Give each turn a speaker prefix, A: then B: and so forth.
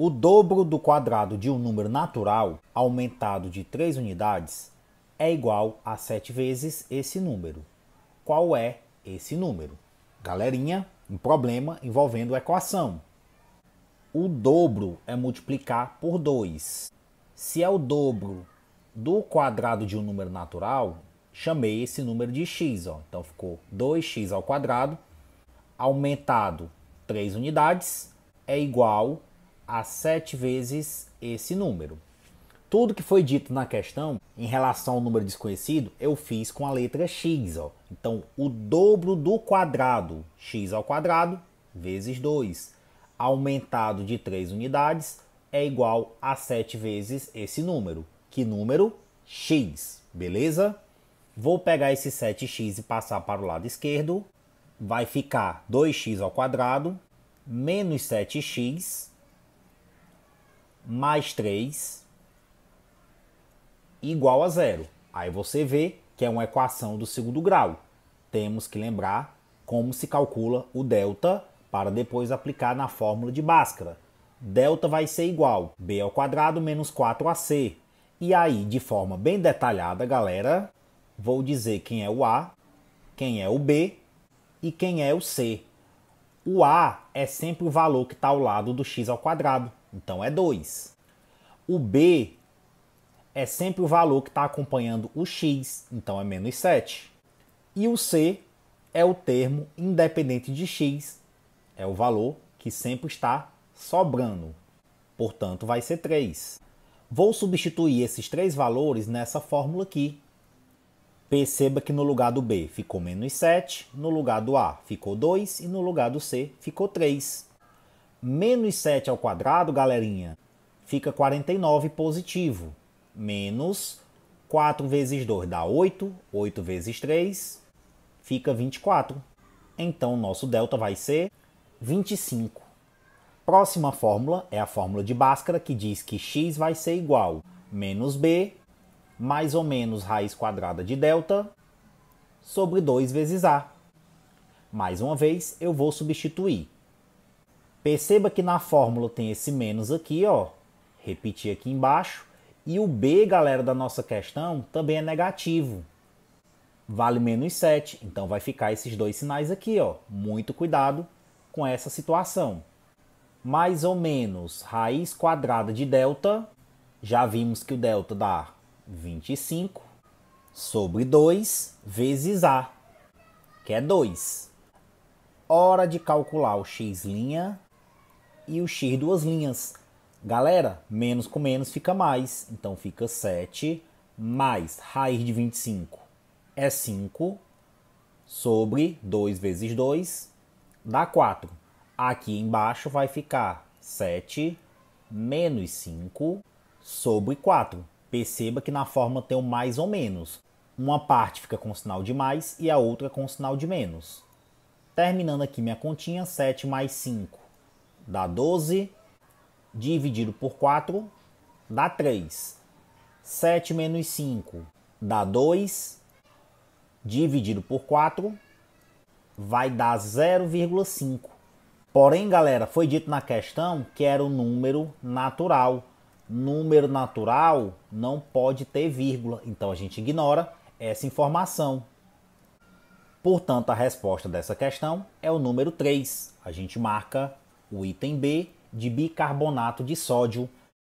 A: O dobro do quadrado de um número natural, aumentado de 3 unidades, é igual a 7 vezes esse número. Qual é esse número? Galerinha, um problema envolvendo equação. O dobro é multiplicar por 2. Se é o dobro do quadrado de um número natural, chamei esse número de x. Ó. Então ficou 2x ao quadrado, aumentado 3 unidades, é igual a sete vezes esse número. Tudo que foi dito na questão em relação ao número desconhecido, eu fiz com a letra x. Ó. Então, o dobro do quadrado, x ao quadrado, vezes 2, aumentado de 3 unidades, é igual a 7 vezes esse número. Que número? x, beleza? Vou pegar esse 7x e passar para o lado esquerdo. Vai ficar 2x ao quadrado menos 7x mais 3 igual a zero. Aí você vê que é uma equação do segundo grau. Temos que lembrar como se calcula o delta para depois aplicar na fórmula de Bhaskara. Delta vai ser igual b ao quadrado menos 4ac. E aí, de forma bem detalhada, galera, vou dizer quem é o a, quem é o b e quem é o c. O a é sempre o valor que está ao lado do x ao quadrado. Então é 2. O B é sempre o valor que está acompanhando o x, então é menos 7. E o C é o termo independente de x, é o valor que sempre está sobrando. Portanto, vai ser 3. Vou substituir esses três valores nessa fórmula aqui. Perceba que no lugar do B ficou menos 7, no lugar do A ficou 2 e no lugar do C ficou 3. Menos 7 ao quadrado, galerinha, fica 49 positivo. Menos 4 vezes 2 dá 8, 8 vezes 3 fica 24. Então, nosso delta vai ser 25. Próxima fórmula é a fórmula de Bhaskara, que diz que x vai ser igual a menos b mais ou menos raiz quadrada de delta sobre 2 vezes a. Mais uma vez, eu vou substituir Perceba que na fórmula tem esse menos aqui, ó, repetir aqui embaixo, e o B, galera, da nossa questão também é negativo. Vale menos 7, então vai ficar esses dois sinais aqui, ó. Muito cuidado com essa situação. Mais ou menos raiz quadrada de delta, já vimos que o delta dá 25 sobre 2 vezes A, que é 2. Hora de calcular o x' e o x duas linhas. Galera, menos com menos fica mais, então fica 7 mais raiz de 25 é 5 sobre 2 vezes 2 dá 4. Aqui embaixo vai ficar 7 menos 5 sobre 4. Perceba que na forma tem o mais ou menos. Uma parte fica com sinal de mais e a outra com sinal de menos. Terminando aqui minha continha, 7 mais 5 dá 12, dividido por 4 dá 3. 7 menos 5 dá 2, dividido por 4 vai dar 0,5. Porém, galera, foi dito na questão que era o número natural. Número natural não pode ter vírgula, então a gente ignora essa informação. Portanto, a resposta dessa questão é o número 3. A gente marca o item B de bicarbonato de sódio